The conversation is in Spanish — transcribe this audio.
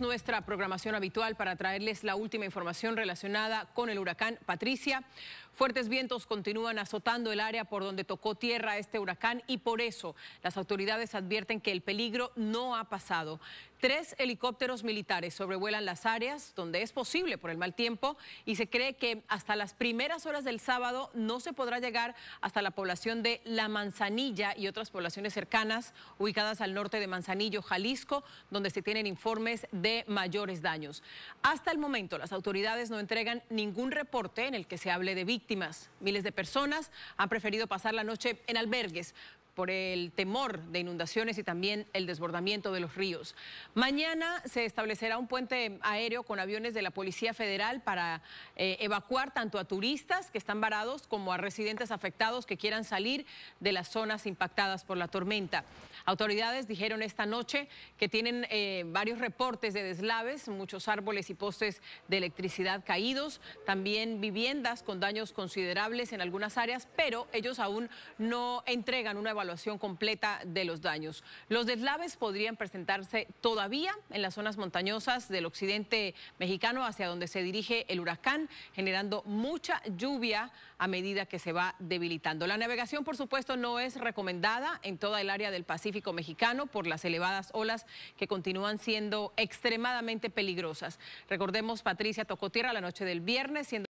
nuestra programación habitual para traerles la última información relacionada con el huracán Patricia. Fuertes vientos continúan azotando el área por donde tocó tierra este huracán y por eso las autoridades advierten que el peligro no ha pasado. Tres helicópteros militares sobrevuelan las áreas donde es posible por el mal tiempo y se cree que hasta las primeras horas del sábado no se podrá llegar hasta la población de La Manzanilla y otras poblaciones cercanas ubicadas al norte de Manzanillo, Jalisco, donde se tienen informes de mayores daños. Hasta el momento las autoridades no entregan ningún reporte en el que se hable de víctimas. Miles de personas han preferido pasar la noche en albergues por el temor de inundaciones y también el desbordamiento de los ríos. Mañana se establecerá un puente aéreo con aviones de la Policía Federal para eh, evacuar tanto a turistas que están varados como a residentes afectados que quieran salir de las zonas impactadas por la tormenta. Autoridades dijeron esta noche que tienen eh, varios reportes de deslaves, muchos árboles y postes de electricidad caídos, también viviendas con daños considerables en algunas áreas, pero ellos aún no entregan una evaluación completa de los daños. Los deslaves podrían presentarse todavía en las zonas montañosas del occidente mexicano hacia donde se dirige el huracán, generando mucha lluvia a medida que se va debilitando. La navegación, por supuesto, no es recomendada en toda el área del Pacífico mexicano por las elevadas olas que continúan siendo extremadamente peligrosas. Recordemos, Patricia tocó tierra la noche del viernes, siendo